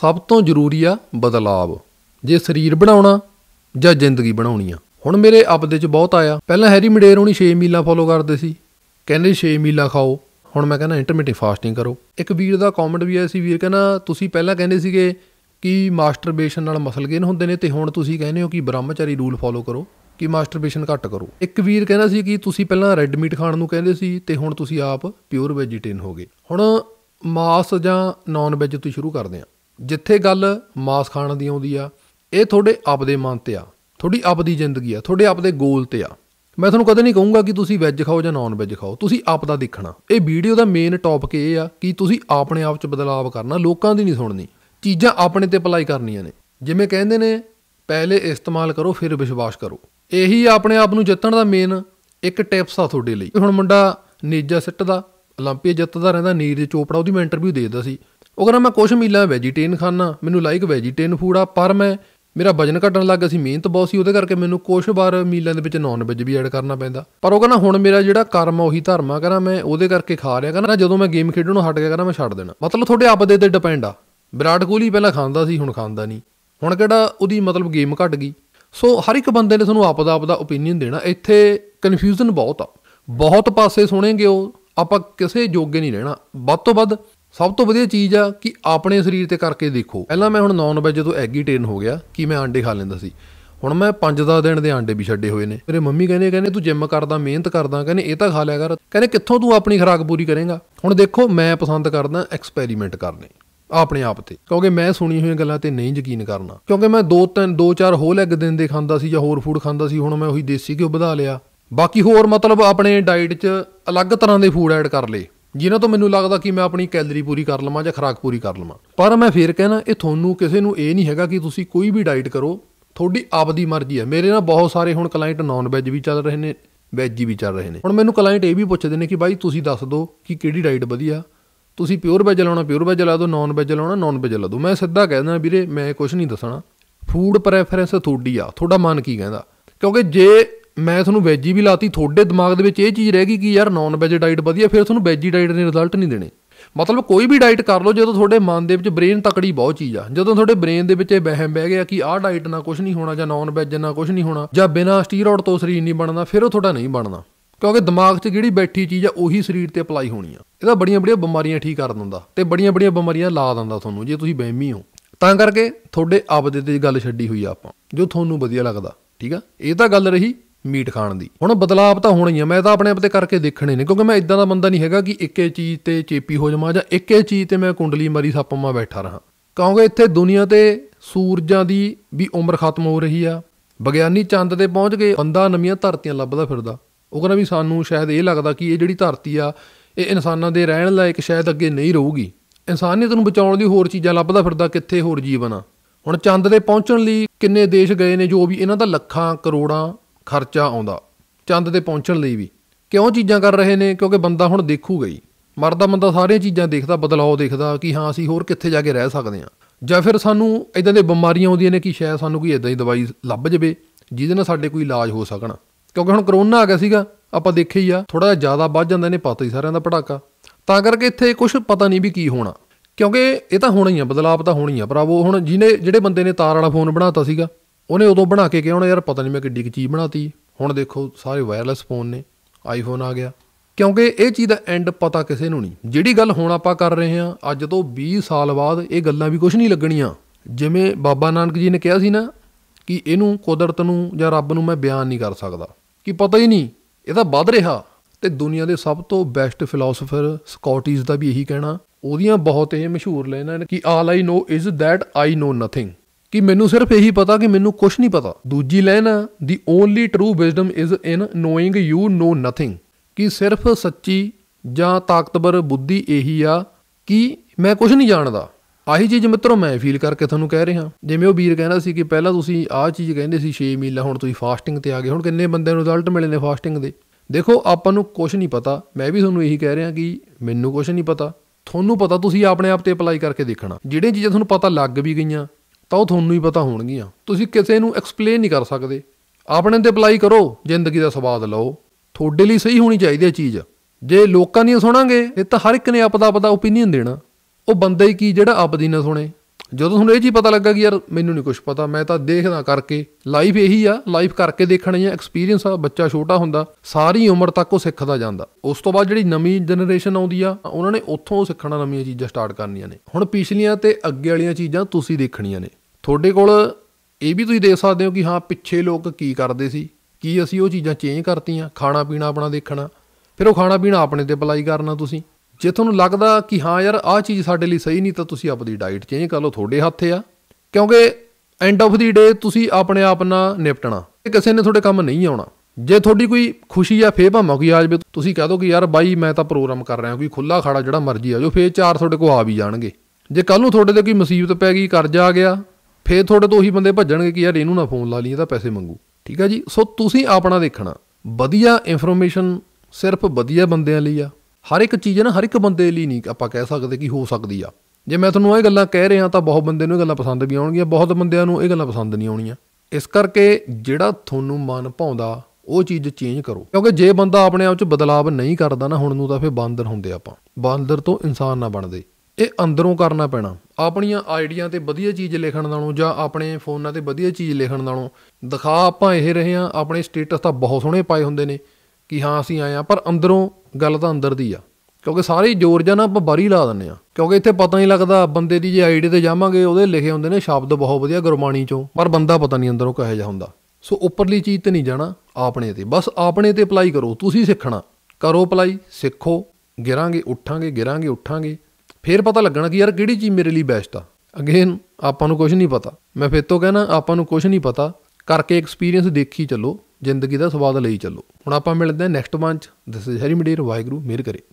ਸਭ ਤੋਂ ਜ਼ਰੂਰੀ ਆ ਬਦਲਾਵ ਜੇ ਸਰੀਰ ਬਣਾਉਣਾ ਜਾਂ ਜ਼ਿੰਦਗੀ ਬਣਾਉਣੀ ਆ ਹੁਣ ਮੇਰੇ ਦੇ ਚ ਬਹੁਤ ਆਇਆ ਪਹਿਲਾਂ ਹੈਰੀ ਮਡੇਰ ਹੁਣੀ 6 ਮੀਲਾਂ ਫੋਲੋ ਕਰਦੇ ਸੀ ਕਹਿੰਦੇ 6 ਮੀਲਾਂ ਖਾਓ ਹੁਣ ਮੈਂ ਕਹਿੰਦਾ ਇੰਟਰਮੀਟਿੰਗ ਫਾਸਟਿੰਗ ਕਰੋ ਇੱਕ ਵੀਰ ਦਾ ਕਮੈਂਟ ਵੀ ਆਇਆ ਸੀ ਵੀਰ ਕਹਿੰਦਾ ਤੁਸੀਂ ਪਹਿਲਾਂ ਕਹਿੰਦੇ ਸੀਗੇ ਕਿ ਮਾਸਟਰਬੇਸ਼ਨ ਨਾਲ ਮਸਲ ਗੇਨ ਹੁੰਦੇ ਨੇ ਤੇ ਹੁਣ ਤੁਸੀਂ ਕਹਿੰਦੇ ਹੋ ਕਿ ਬ੍ਰਹਮਚਾਰੀ ਰੂਲ ਫੋਲੋ ਕਰੋ ਕਿ ਮਾਸਟਰਬੇਸ਼ਨ ਘੱਟ ਕਰੋ ਇੱਕ ਵੀਰ ਕਹਿੰਦਾ ਸੀ ਕਿ ਤੁਸੀਂ ਪਹਿਲਾਂ ਰੈੱਡ ਮੀਟ ਖਾਣ ਨੂੰ ਕਹਿੰਦੇ ਸੀ ਤੇ ਹੁਣ ਤੁਸੀਂ ਆਪ ਪਿਓਰ ਵੈਜੀਟੇਰੀਅਨ ਹੋ ਗਏ ਹੁਣ ਮਾਸ ਜਾਂ ਨਾਨ ਵੈਜ ਤੋਂ ਸ਼ੁਰੂ ਕਰਦੇ ਆ ਜਿੱਥੇ ਗੱਲ ਮਾਸ ਖਾਣ ਦੀ ਆਉਂਦੀ ਆ ਇਹ ਤੁਹਾਡੇ ਆਪ ਦੇ ਮਨ ਤੇ ਆ ਤੁਹਾਡੀ ਆਪ ਦੀ ਜ਼ਿੰਦਗੀ ਆ ਤੁਹਾਡੇ ਆਪ ਦੇ ਗੋਲ ਤੇ ਆ ਮੈਂ ਤੁਹਾਨੂੰ ਕਦੇ ਨਹੀਂ ਕਹੂੰਗਾ ਕਿ ਤੁਸੀਂ ਵੈਜ ਖਾਓ ਜਾਂ ਨਾਨ ਵੈਜ ਖਾਓ ਤੁਸੀਂ ਆਪ ਦਾ ਦੇਖਣਾ ਇਹ ਵੀਡੀਓ ਦਾ ਮੇਨ ਟੌਪਿਕ ਇਹ ਆ ਕਿ ਤੁਸੀਂ ਆਪਣੇ ਆਪ 'ਚ ਬਦਲਾਅ ਕਰਨਾ ਲੋਕਾਂ ਦੀ ਨਹੀਂ ਸੁਣਨੀ ਚੀਜ਼ਾਂ ਆਪਣੇ ਤੇ ਅਪਲਾਈ ਕਰਨੀਆਂ ਨੇ ਜਿਵੇਂ ਕਹਿੰਦੇ ਨੇ ਪਹਿਲੇ ਇਸਤੇਮਾਲ ਕਰੋ ਫਿਰ ਵਿਸ਼ਵਾਸ ਕਰੋ ਇਹੀ ਆਪਣੇ ਆਪ ਨੂੰ ਜਿੱਤਣ ਦਾ ਮੇਨ ਇੱਕ ਟਿਪਸ ਆ ਤੁਹਾਡੇ ਲਈ ਹੁਣ ਮੁੰਡਾ ਨੀਜਾ ਸਿੱਟ ਦਾ 올림픽 ਜਿੱਤਦਾ ਰਹਿੰਦਾ ਨੀਰਜ ਚੋਪੜਾ ਉਹਦੀ ਮੈਂ ਇੰਟਰਵਿਊ ਦੇ ਦਿੱਤਾ ਸੀ ਉਹ ਕਹਿੰਦਾ ਮੈਂ ਕੁਝ ਮੀਲਾਂ ਵੈਜੀਟੇਰੀਅਨ ਖਾਣਾ ਮੈਨੂੰ ਲਾਈਕ ਵੈਜੀਟੇਰੀਅਨ ਫੂਡ ਆ ਪਰ ਮੈਂ ਮੇਰਾ ਵਜਨ ਘਟਣ ਗਿਆ ਸੀ ਮਿਹਨਤ ਬਹੁਤ ਸੀ ਉਹਦੇ ਕਰਕੇ ਮੈਨੂੰ ਕੁਝ ਵਾਰ ਮੀਲਾਂ ਦੇ ਵਿੱਚ ਨੌਨ ਵੈਜ ਵੀ ਐਡ ਕਰਨਾ ਪੈਂਦਾ ਪਰ ਉਹ ਕਹਿੰਦਾ ਹੁਣ ਮੇਰਾ ਜਿਹੜਾ ਕਰਮ ਉਹੀ ਧਰਮ ਆ ਕਹਿੰਦਾ ਮੈਂ ਉਹਦੇ ਕਰਕੇ ਖਾ ਰਿਹਾ ਕਹਿੰਦਾ ਜਦੋਂ ਮੈਂ ਗੇਮ ਖੇਡਣ ਨੂੰ ਹਟ ਗਿਆ ਕਹਿੰਦਾ ਮੈਂ ਛੱਡ ਦੇਣਾ ਮਤਲਬ ਤੁਹਾਡੇ ਆਪ ਦੇ ਤੇ ਡਿਪੈਂਡ ਆ ਵਿਰਾਟ ਕੋਹਲੀ ਪਹਿਲਾਂ ਖਾਂਦਾ ਸੀ ਹੁਣ ਖਾਂਦਾ ਨਹੀਂ ਹੁਣ ਕਿਹੜਾ ਉਹਦੀ ਮਤਲਬ ਗੇਮ ਘਟ ਗਈ ਸੋ ਹਰ ਇੱਕ ਬੰਦੇ ਨੇ ਤੁਹਾਨੂੰ ਆਪ ਦਾ ਆਪ ਦਾ ਓਪੀਨੀਅਨ ਦੇਣਾ ਇੱਥੇ ਕਨਫਿਊਜ਼ਨ ਬਹੁਤ ਆ ਬਹੁਤ ਪਾਸੇ ਸੁਣੇਗੇ ਉਹ ਆਪਾਂ ਕਿਸੇ ਜੋਗੇ ਨਹੀਂ ਰਹਿਣਾ ਵੱਧ ਤੋਂ ਵੱਧ ਸਭ ਤੋਂ ਵਧੀਆ ਚੀਜ਼ ਆ ਕਿ ਆਪਣੇ ਸਰੀਰ ਤੇ ਕਰਕੇ ਦੇਖੋ ਪਹਿਲਾਂ ਮੈਂ ਹੁਣ ਨੌਨ ਵੈਜ ਜਦੋਂ ਐਗੀਟੇਰੀਅਨ ਹੋ ਗਿਆ ਕਿ ਮੈਂ ਆਂਡੇ ਖਾ ਲੈਂਦਾ ਸੀ ਹੁਣ ਮੈਂ 5-10 ਦਿਨ ਦੇ ਆਂਡੇ ਵੀ ਛੱਡੇ ਹੋਏ ਨੇ ਮੇਰੇ ਮੰਮੀ ਕਹਿੰਦੇ ਕਹਿੰਦੇ ਤੂੰ ਜਿੰਮ ਕਰਦਾ ਮਿਹਨਤ ਕਰਦਾ ਕਹਿੰਦੇ ਇਹ ਤਾਂ ਖਾ ਲਿਆ ਕਰ ਕਹਿੰਦੇ ਕਿੱਥੋਂ ਤੂੰ ਆਪਣੀ ਖਰਾਕ ਪੂਰੀ ਕਰੇਗਾ ਹੁਣ ਦੇਖੋ ਮੈਂ ਪਸੰਦ ਕਰਦਾ ਐਕਸਪੈਰੀਮੈਂਟ ਕਰਨੇ ਆਪਣੇ ਆਪ ਤੇ ਕਿਉਂਕਿ ਮੈਂ ਸੁਣੀ ਹੋਈਆਂ ਗੱਲਾਂ ਤੇ ਨਹੀਂ ਯਕੀਨ ਕਰਨਾ ਕਿਉਂਕਿ ਮੈਂ 2 3 2 4 ਹੋਲ ਐਗ ਦਿਨ ਦੇ ਖਾਂਦਾ ਸੀ ਜਾਂ ਹੋਰ ਫੂਡ ਖਾਂਦਾ ਸੀ ਹੁਣ ਮੈਂ ਉਹੀ ਦੇਸੀ ਘਿਓ ਵਧਾ ਲਿਆ ਬਾਕੀ ਹੋਰ ਮਤਲਬ ਆਪਣੇ ਡਾਈਟ 'ਚ ਅਲੱਗ ਤਰ੍ਹਾਂ ਦੇ ਫੂਡ ਐਡ ਕਰ ਲਏ ਜਿਨ੍ਹਾਂ ਤੋਂ ਮੈਨੂੰ ਲੱਗਦਾ ਕਿ ਮੈਂ ਆਪਣੀ ਕੈਲਰੀ ਪੂਰੀ ਕਰ ਲਵਾਂ ਜਾਂ ਖਰਾਕ ਪੂਰੀ ਕਰ ਲਵਾਂ ਪਰ ਮੈਂ ਫੇਰ ਕਹਿਣਾ ਇਹ ਤੁਹਾਨੂੰ ਕਿਸੇ ਨੂੰ ਇਹ ਨਹੀਂ ਹੈਗਾ ਕਿ ਤੁਸੀਂ ਕੋਈ ਵੀ ਡਾਈਟ ਕਰੋ ਤੁਹਾਡੀ ਆਪਦੀ ਮਰਜ਼ੀ ਹੈ ਮੇਰੇ ਨਾਲ ਬਹੁਤ ਸਾਰੇ ਹੁਣ ਕਲਾਇੰਟ ਨਾਨ ਵੈਜ ਵੀ ਚੱਲ ਰਹੇ ਨੇ ਵੈਜ ਵੀ ਚੱਲ ਰਹੇ ਨੇ ਹੁਣ ਮੈਨੂੰ ਕਲਾਇੰਟ ਇਹ ਵੀ ਪੁੱਛਦੇ ਨੇ ਕਿ ਬਾਈ ਤੁਸੀਂ ਦੱਸ ਦਿਓ ਕਿ ਕਿਹੜੀ ਡਾਈਟ ਵਧੀਆ ਤੁਸੀਂ ਪਿਓਰ ਵੈਜ ਲਾਉਣਾ ਪਿਓਰ ਵੈਜ ਲਾ ਦਿਓ ਨਾਨ ਵੈਜ ਲਾਉਣਾ ਨਾਨ ਵੈਜ ਲਾ ਦਿਓ ਮੈਂ ਸਿੱਧਾ ਕਹਿ ਦਿੰਦਾ ਵੀਰੇ ਮੈਂ ਕੁਝ ਨਹੀਂ ਦੱਸਣਾ ਫੂਡ ਪ੍ਰੈਫਰੈਂਸ ਤੁਹਾਡੀ ਆ ਤੁਹਾਡਾ ਮਨ ਕੀ ਕਹਿੰਦਾ ਕਿਉਂਕਿ ਜੇ ਮੈਂ ਤੁਹਾਨੂੰ ਵੈਜੀ ਵੀ ਲਾਤੀ ਤੁਹਾਡੇ ਦਿਮਾਗ ਦੇ ਵਿੱਚ ਇਹ ਚੀਜ਼ ਰਹਿ ਗਈ ਕਿ ਯਾਰ ਨਾਨ ਵੈਜ ਡਾਈਟ ਵਧੀਆ ਫਿਰ ਤੁਹਾਨੂੰ ਵੈਜੀ ਡਾਈਟ ਨੇ ਰਿਜ਼ਲਟ ਨਹੀਂ ਦੇਣੇ ਮਤਲਬ ਕੋਈ ਵੀ ਡਾਈਟ ਕਰ ਲਓ ਜਦੋਂ ਤੁਹਾਡੇ ਮਨ ਦੇ ਵਿੱਚ ਬ੍ਰੇਨ ਤਕੜੀ ਬਹੁਤ ਚੀਜ਼ ਆ ਜਦੋਂ ਤੁਹਾਡੇ ਬ੍ਰੇਨ ਦੇ ਵਿੱਚ ਇਹ ਵਹਿਮ ਬਹਿ ਗਿਆ ਕਿ ਆਹ ਡਾਈਟ ਨਾਲ ਕੁਝ ਨਹੀਂ ਹੋਣਾ ਜਾਂ ਨਾਨ ਵੈਜ ਨਾਲ ਕੁਝ ਨਹੀਂ ਹੋਣਾ ਜਾਂ ਬਿਨਾਂ ਸਟੀਰੋਇਡ ਤੋਂ ਸਰੀਰ ਨਹੀਂ ਬਣਦਾ ਫਿਰ ਉਹ ਤੁਹਾਡਾ ਨਹੀਂ ਬਣਦਾ ਕਿਉਂਕਿ ਦਿਮਾਗ 'ਚ ਜਿਹੜੀ ਬੈਠੀ ਚੀਜ਼ ਆ ਉਹੀ ਸਰੀਰ ਤੇ ਅਪਲਾਈ ਹੋਣੀ ਆ ਇਹਦਾ ਬੜੀਆਂ ਬੜੀਆਂ ਬਿਮਾਰੀਆਂ ਠੀਕ ਕਰ ਦਿੰਦਾ ਤੇ ਬੜੀਆਂ ਬੜੀਆਂ ਬਿਮਾਰੀਆਂ ਲਾ ਦਿੰਦਾ ਤੁਹਾਨੂੰ ਜੇ ਤੁਸੀਂ ਬਹਿਮੀ ਹੋ ਤਾਂ ਕਰਕੇ ਤੁਹਾਡੇ ਦੇ ਤੇ ਗੱਲ ਛੱਡੀ ਹੋਈ ਆ ਆਪਾਂ ਜੋ ਤੁਹਾਨੂੰ ਵਧੀਆ ਲੱਗਦਾ ਠੀਕ ਆ ਇਹ ਤਾਂ ਗੱਲ ਰਹੀ ਮੀਟ ਖਾਣ ਦੀ ਹੁਣ ਬਦਲਾਅ ਤਾਂ ਹੋਣੀ ਆ ਮੈਂ ਤਾਂ ਆਪਣੇ ਆਪ ਤੇ ਕਰਕੇ ਦੇਖਣੇ ਨੇ ਕਿਉਂਕਿ ਮੈਂ ਇਦਾਂ ਦਾ ਬੰਦਾ ਨਹੀਂ ਹੈਗਾ ਕਿ ਇੱਕੇ ਚੀਜ਼ ਤੇ ਚੇਪੀ ਹੋ ਜਾਵਾਂ ਜਾਂ ਇੱਕੇ ਚੀਜ਼ ਤੇ ਮੈਂ ਕੁੰਡਲੀ ਮਾਰੀ ਸੱਪਮਾ ਬੈਠਾ ਰਹਾ ਕਿਉਂਕਿ ਇੱਥੇ ਦੁਨੀਆ ਤੇ ਸੂਰਜਾਂ ਦੀ ਵੀ ਉਮਰ ਖਤਮ ਹੋ ਰਹੀ ਆ ਵਿਗਿਆਨੀ ਚੰਦ ਤੇ ਪਹੁੰਚ ਗਏ ਬੰਦਾ ਨਵੀਆਂ ਧਰਤੀਆਂ ਲੱਭਦਾ ਫਿਰਦਾ ਉਹ ਕਹਿੰਦਾ ਵੀ ਸਾਨੂੰ ਸ਼ਾਇਦ ਇਹ ਲੱਗਦਾ ਕਿ ਇਹ ਜਿਹੜੀ ਧਰਤੀ ਆ ਇਹ ਇਨਸਾਨਾਂ ਦੇ ਰਹਿਣ ਲਾਇਕ ਸ਼ਾਇਦ ਅੱਗੇ ਨਹੀਂ ਰਹੂਗੀ ਇਨਸਾਨੀਅਤ ਨੂੰ ਬਚਾਉਣ ਲਈ ਹੋਰ ਚੀਜ਼ਾਂ ਲੱਭਦਾ ਫਿਰਦਾ ਕਿੱਥੇ ਹੋਰ ਜੀਵਨ ਆ ਹੁਣ ਚੰਦ ਤੇ ਪਹੁੰਚਣ ਲਈ ਕਿੰਨੇ ਦੇਸ਼ ਗਏ ਨੇ ਜੋ ਵੀ ਇਹਨਾਂ ਦਾ ਲੱਖਾਂ ਕਰੋੜਾਂ ਖਰਚਾ ਆਉਂਦਾ ਚੰਦ ਤੇ ਪਹੁੰਚਣ ਲਈ ਵੀ ਕਿਉਂ ਚੀਜ਼ਾਂ ਕਰ ਰਹੇ ਨੇ ਕਿਉਂਕਿ ਬੰਦਾ ਹੁਣ ਦੇਖੂਗਾ ਹੀ ਮਰਦਾ ਬੰਦਾ ਸਾਰੀਆਂ ਚੀਜ਼ਾਂ ਦੇਖਦਾ ਬਦਲਾਅ ਦੇਖਦਾ ਕਿ ਹਾਂ ਅਸੀਂ ਹੋਰ ਕਿੱਥੇ ਜਾ ਕੇ ਰਹਿ ਸਕਦੇ ਹਾਂ ਜਾਂ ਫਿਰ ਸਾਨੂੰ ਇਦਾਂ ਦੇ ਬਿਮਾਰੀਆਂ ਆਉਂਦੀਆਂ ਨੇ ਕਿ ਸ਼ਾਇਦ ਸਾਨੂੰ ਕੋਈ ਇਦਾਂ ਦੀ ਦਵਾਈ ਲੱਭ ਜਵੇ ਜਿਹਦੇ ਨਾਲ ਸਾਡੇ ਕੋਈ ਇਲਾਜ ਹੋ ਸਕਣ ਕਿਉਂਕਿ ਹੁਣ ਕਰੋਨਾ ਆ ਗਿਆ ਸੀਗਾ ਆਪਾਂ ਦੇਖਿਆ ਹੀ ਆ ਥੋੜਾ ਜਿਹਾ ਜ਼ਿਆਦਾ ਵੱਧ ਜਾਂਦਾ ਨੇ ਪਤਾ ਹੀ ਸਾਰਿਆਂ ਦਾ ਪਟਾਕਾ ਤਾਂ ਕਰਕੇ ਇੱਥੇ ਕੁਝ ਪਤਾ ਨਹੀਂ ਵੀ ਕੀ ਹੋਣਾ ਕਿਉਂਕਿ ਇਹ ਤਾਂ ਹੋਣਾ ਹੀ ਆ ਬਦਲਾਅ ਤਾਂ ਹੋਣੀ ਆ ਭਰਾਵੋ ਹੁਣ ਜਿਹਨੇ ਜਿਹੜੇ ਬੰਦੇ ਨੇ ਤਾਰ ਵਾਲਾ ਫੋਨ ਬਣਾਤਾ ਸੀਗਾ ਉਹਨੇ ਉਦੋਂ ਬਣਾ ਕੇ ਕਿਹਾ ਉਹਨੇ ਯਾਰ ਪਤਾ ਨਹੀਂ ਮੈਂ ਕਿੱਡੀ ਕੀ ਚੀਜ਼ ਬਣਾਤੀ ਹੁਣ ਦੇਖੋ ਸਾਰੇ ਵਾਇਰਲੈਸ ਫੋਨ ਨੇ ਆਈਫੋਨ ਆ ਗਿਆ ਕਿਉਂਕਿ ਇਹ ਚੀਜ਼ ਦਾ ਐਂਡ ਪਤਾ ਕਿਸੇ ਨੂੰ ਨਹੀਂ ਜਿਹੜੀ ਗੱਲ ਹੁਣ ਆਪਾਂ ਕਰ ਰਹੇ ਹਾਂ ਅੱਜ ਤੋਂ 20 ਸਾਲ ਬਾਅਦ ਇਹ ਗੱਲਾਂ ਵੀ ਕੁਝ ਨਹੀਂ ਲੱਗਣੀਆਂ ਜਿਵੇਂ ਬਾਬਾ ਨਾਨਕ ਜੀ ਨੇ ਕਿਹਾ ਸੀ ਨਾ ਕਿ ਇਹਨੂੰ ਕੁਦਰਤ ਨੂੰ ਜਾਂ ਰੱਬ ਨੂੰ ਮੈਂ ਬਿਆਨ ਨਹੀਂ ਕਰ ਸਕਦਾ ਕਿ ਪਤਾ ਹੀ ਨਹੀਂ ਇਹ ਤਾਂ ਵੱਧ ਰਿਹਾ ਤੇ ਦੁਨੀਆ ਦੇ ਸਭ ਤੋਂ ਬੈਸਟ ਫਿਲਾਸਫਰ ਸਕਾਟਿਸ਼ ਦਾ ਵੀ ਇਹੀ ਕਹਿਣਾ ਉਹਦੀਆਂ ਬਹੁਤ ਇਹ ਮਸ਼ਹੂਰ ਲੈਣਾ ਕਿ all I know is that I know nothing ਕਿ ਮੈਨੂੰ ਸਿਰਫ ਇਹੀ ਪਤਾ ਕਿ ਮੈਨੂੰ ਕੁਝ ਨਹੀਂ ਪਤਾ ਦੂਜੀ ਲਾਈਨ ਦੀ only true wisdom is in knowing you know nothing ਕਿ ਸਿਰਫ ਸੱਚੀ ਜਾਂ ਤਾਕਤਵਰ ਬੁੱਧੀ ਇਹੀ ਆ ਕਿ ਮੈਂ ਕੁਝ ਨਹੀਂ ਜਾਣਦਾ ਆਹੀ ਚੀਜ਼ ਮਿੱਤਰੋ ਮੈਂ ਫੀਲ ਕਰਕੇ ਤੁਹਾਨੂੰ ਕਹਿ ਰਿਹਾ ਜਿਵੇਂ ਉਹ ਵੀਰ ਕਹਿੰਦਾ ਸੀ ਕਿ ਪਹਿਲਾਂ ਤੁਸੀਂ ਆਹ ਚੀਜ਼ ਕਹਿੰਦੇ ਸੀ 6 ਮੀਲਾ ਹੁਣ ਤੁਸੀਂ ਫਾਸਟਿੰਗ ਤੇ ਆ ਗਏ ਹੁਣ ਕਿੰਨੇ ਬੰਦਿਆਂ ਨੂੰ ਰਿਜ਼ਲਟ ਮਿਲੇ ਨੇ ਫਾਸਟਿੰਗ ਦੇ ਦੇਖੋ ਆਪਾਂ ਨੂੰ ਕੁਝ ਨਹੀਂ ਪਤਾ ਮੈਂ ਵੀ ਤੁਹਾਨੂੰ ਇਹੀ ਕਹਿ ਰਿਹਾ ਕਿ ਮੈਨੂੰ ਕੁਝ ਨਹੀਂ ਪਤਾ ਤੁਹਾਨੂੰ ਪਤਾ ਤੁਸੀਂ ਆਪਣੇ ਆਪ ਤੇ ਅਪਲਾਈ ਕਰਕੇ ਦੇਖਣਾ ਜਿਹੜੀਆਂ ਚੀਜ਼ਾਂ ਤੁਹਾਨੂੰ ਪਤਾ ਲੱਗ ਵੀ ਗਈਆਂ ਤਾਂ ਉਹ ਤੁਹਾਨੂੰ ਹੀ ਪਤਾ ਹੋਣਗੀਆਂ ਤੁਸੀਂ ਕਿਸੇ ਨੂੰ ਐਕਸਪਲੇਨ ਨਹੀਂ ਕਰ ਸਕਦੇ ਆਪਣੇ ਤੇ ਅਪਲਾਈ ਕਰੋ ਜ਼ਿੰਦਗੀ ਦਾ ਸਵਾਦ ਲਓ ਤੁਹਾਡੇ ਲਈ ਸਹੀ ਹੋਣੀ ਚਾਹੀਦੀ ਹੈ ਚੀਜ਼ ਜੇ ਲੋਕਾਂ ਦੀ ਸੁਣਾਂਗੇ ਇਹ ਤਾਂ ਹਰ ਇੱਕ ਨੇ ਆਪਦਾ ਆਪਦਾ ਓਪੀਨੀਅਨ ਦੇਣਾ ਉਹ ਬੰਦਾ ਹੀ ਕੀ ਜਿਹੜਾ ਆਪਦੀ ਨਾ ਸੁਣੇ ਜਦੋਂ ਤੁਹਾਨੂੰ ਇਹ ਚੀਜ਼ ਪਤਾ ਲੱਗਾ ਕਿ ਯਾਰ ਮੈਨੂੰ ਨਹੀਂ ਕੁਝ ਪਤਾ ਮੈਂ ਤਾਂ ਦੇਖਦਾ ਕਰਕੇ ਲਾਈਫ ਇਹੀ ਆ ਲਾਈਫ ਕਰਕੇ ਦੇਖਣੀ ਆ ਐਕਸਪੀਰੀਅੰਸ ਆ ਬੱਚਾ ਛੋਟਾ ਹੁੰਦਾ ਸਾਰੀ ਉਮਰ ਤੱਕ ਉਹ ਸਿੱਖਦਾ ਜਾਂਦਾ ਉਸ ਤੋਂ ਬਾਅਦ ਜਿਹੜੀ ਨਵੀਂ ਜਨਰੇਸ਼ਨ ਆਉਂਦੀ ਆ ਉਹਨਾਂ ਨੇ ਉੱਥੋਂ ਸਿੱਖਣਾ ਨਵੀਆਂ ਚੀਜ਼ਾਂ ਸਟਾਰਟ ਕਰਨੀਆਂ ਨੇ ਹੁਣ ਪਿਛਲੀਆਂ ਤੇ ਅੱਗੇ ਵਾਲੀਆਂ ਚੀਜ਼ਾਂ ਤੁਸੀਂ ਦੇਖਣੀਆਂ ਨੇ ਤੁਹਾਡੇ ਕੋਲ ਇਹ ਵੀ ਤੁਸੀਂ ਦੇਖ ਸਕਦੇ ਹੋ ਕਿ ਹਾਂ ਪਿੱਛੇ ਲੋਕ ਕੀ ਕਰਦੇ ਸੀ ਕੀ ਅਸੀਂ ਉਹ ਚੀਜ਼ਾਂ ਚੇਂਜ ਕਰਤੀਆਂ ਖਾਣਾ ਪੀਣਾ ਆਪਣਾ ਦੇਖਣਾ ਫਿਰ ਉਹ ਖਾਣਾ ਪੀਣਾ ਆਪਣੇ ਤੇ ਅਪਲਾਈ ਕਰਨਾ ਤੁਸੀਂ ਜੇ ਤੁਹਾਨੂੰ ਲੱਗਦਾ ਕਿ ਹਾਂ ਯਾਰ ਆਹ ਚੀਜ਼ ਸਾਡੇ ਲਈ ਸਹੀ ਨਹੀਂ ਤਾਂ ਤੁਸੀਂ ਆਪਣੀ ਡਾਈਟ ਚੇਂਜ ਕਰ ਲਓ ਤੁਹਾਡੇ ਹੱਥ ਆ ਕਿਉਂਕਿ ਐਂਡ ਆਫ ਦੀ ਡੇ ਤੁਸੀਂ ਆਪਣੇ ਆਪ ਨਾਲ ਨਿਪਟਣਾ ਕਿਸੇ ਨੇ ਤੁਹਾਡੇ ਕੰਮ ਨਹੀਂ ਆਉਣਾ ਜੇ ਤੁਹਾਡੀ ਕੋਈ ਖੁਸ਼ੀ ਆ ਫੇਰ ਭਾਵੇਂ ਕੋਈ ਆ ਜਾਵੇ ਤੁਸੀਂ ਕਹ ਦੋ ਕਿ ਯਾਰ ਬਾਈ ਮੈਂ ਤਾਂ ਪ੍ਰੋਗਰਾਮ ਕਰ ਰਿਹਾ ਕੋਈ ਖੁੱਲਾ ਖਾੜਾ ਜਿਹੜਾ ਮਰਜ਼ੀ ਆ ਜਾਓ ਫੇਰ ਚਾਰ ਤੁਹਾਡੇ ਕੋ ਆ ਵੀ ਜਾਣਗੇ ਜੇ ਕੱਲ ਨੂੰ ਤੁਹਾਡੇ ਤੇ ਕੋਈ ਮੁਸੀਬਤ ਪੈ ਗਈ ਕਰਜ਼ਾ ਆ ਗਿਆ ਫੇਰ ਤੁਹਾਡੇ ਤੋਂ ਉਹੀ ਬੰਦੇ ਭੱਜਣਗੇ ਕਿ ਯਾਰ ਇਹਨੂੰ ਨਾ ਫੋਨ ਲਾ ਲਈ ਇਹਦਾ ਪੈਸੇ ਮੰਗੂ ਠੀਕ ਹੈ ਜੀ ਸੋ ਤੁਸੀਂ ਆਪਣਾ ਦੇਖਣਾ ਵਧੀਆ ਇਨਫੋਰਮੇਸ਼ਨ ਸਿਰਫ ਵਧੀਆ ਬੰਦਿਆਂ ਲਈ ਆ ਹਰ ਇੱਕ ਚੀਜ਼ ਨਾ ਹਰ ਇੱਕ ਬੰਦੇ ਲਈ ਨਹੀਂ ਆਪਾਂ ਕਹਿ ਸਕਦੇ ਕਿ ਹੋ ਸਕਦੀ ਆ ਜੇ ਮੈਂ ਤੁਹਾਨੂੰ ਇਹ ਗੱਲਾਂ ਕਹਿ ਰਿਹਾ ਤਾਂ ਬਹੁਤ ਬੰਦੇ ਨੂੰ ਇਹ ਗੱਲਾਂ ਪਸੰਦ ਵੀ ਆਉਣਗੀਆਂ ਬਹੁਤ ਬੰਦਿਆਂ ਨੂੰ ਇਹ ਗੱਲਾਂ ਪਸੰਦ ਨਹੀਂ ਆਉਣੀਆਂ ਇਸ ਕਰਕੇ ਜਿਹੜਾ ਤੁਹਾਨੂੰ ਮਨ ਭਾਉਂਦਾ ਉਹ ਚੀਜ਼ ਚੇਂਜ ਕਰੋ ਕਿਉਂਕਿ ਜੇ ਬੰਦਾ ਆਪਣੇ ਆਪ 'ਚ ਬਦਲਾਅ ਨਹੀਂ ਕਰਦਾ ਨਾ ਹੁਣ ਨੂੰ ਤਾਂ ਫਿਰ ਬਾਂਦਰ ਹੁੰਦੇ ਆਪਾਂ ਬਾਂਦਰ ਤੋਂ ਇਨਸਾਨ ਨਾ ਬਣਦੇ ਇਹ ਅੰਦਰੋਂ ਕਰਨਾ ਪੈਣਾ ਆਪਣੀਆਂ ਆਈਡੀਆਂ ਤੇ ਵਧੀਆ ਚੀਜ਼ ਲਿਖਣ ਨਾਲੋਂ ਜਾਂ ਆਪਣੇ ਫੋਨਾਂ ਤੇ ਵਧੀਆ ਚੀਜ਼ ਲਿਖਣ ਨਾਲੋਂ ਦਿਖਾ ਆਪਾਂ ਇਹ ਰਹੇ ਆ ਆਪਣੇ ਸਟੇਟਸ ਤਾਂ ਬਹੁਤ ਸੋਹਣੇ ਪਾਏ ਹੁੰਦੇ ਨੇ ਕਿ ਹਾਂ ਅਸੀਂ ਆਏ ਆ ਪਰ ਅੰਦਰੋਂ ਗੱਲ ਤਾਂ ਅੰਦਰ ਦੀ ਆ ਕਿਉਂਕਿ ਸਾਰੇ ਜੋਰ ਜਨਾ ਆਪਾਂ ਬਾਰੀ ਲਾ ਦਿੰਨੇ ਆ ਕਿਉਂਕਿ ਇੱਥੇ ਪਤਾ ਨਹੀਂ ਲੱਗਦਾ ਬੰਦੇ ਦੀ ਜੇ ਆਈਡੀ ਤੇ ਜਾਵਾਂਗੇ ਉਹਦੇ ਲਿਖੇ ਹੁੰਦੇ ਨੇ ਸ਼ਬਦ ਬਹੁਤ ਵਧੀਆ ਗੁਰਬਾਣੀ ਚੋਂ ਪਰ ਬੰਦਾ ਪਤਾ ਨਹੀਂ ਅੰਦਰੋਂ ਕਹੇ ਜਾ ਹੁੰਦਾ ਸੋ ਉੱਪਰਲੀ ਚੀਜ਼ ਤੇ ਨਹੀਂ ਜਾਣਾ ਆਪਣੇ ਤੇ ਬਸ ਆਪਣੇ ਤੇ ਅਪਲਾਈ ਕਰੋ ਤੁਸੀਂ ਸਿੱਖਣਾ ਕਰੋ ਅਪਲਾਈ ਸਿੱਖੋ ਗਿਰਾਂਗੇ ਉੱਠਾਂਗੇ ਗਿਰਾਂਗੇ ਉੱਠਾਂਗੇ ਫੇਰ ਪਤਾ ਲੱਗਣਾ ਕਿ ਯਾਰ ਕਿਹੜੀ ਚੀਜ਼ ਮੇਰੇ ਲਈ ਬੈਸਟ ਆ ਅਗੇਨ ਆਪਾਂ ਨੂੰ ਕੁਝ ਨਹੀਂ ਪਤਾ ਮੈਂ ਫੇਰ ਤੋਂ ਕਹਿੰਦਾ ਆਪਾਂ ਨੂੰ ਕੁਝ ਨਹੀਂ ਪਤਾ ਕਰਕੇ ਐਕਸਪੀਰੀਅੰਸ ਦੇਖੀ ਚੱਲੋ ਜ਼ਿੰਦਗੀ ਦਾ ਸਵਾਦ ਲਈ ਚੱਲੋ ਹੁਣ ਆਪਾਂ ਮਿਲਦੇ ਹਾਂ ਨੈਕਸਟ ਵਨ ਚ ਦਿਸ ਇਜ਼ ਹਰੀ ਮਡੀਰ ਵਾਇਗਰੂ ਮੇਰ ਕਰੇ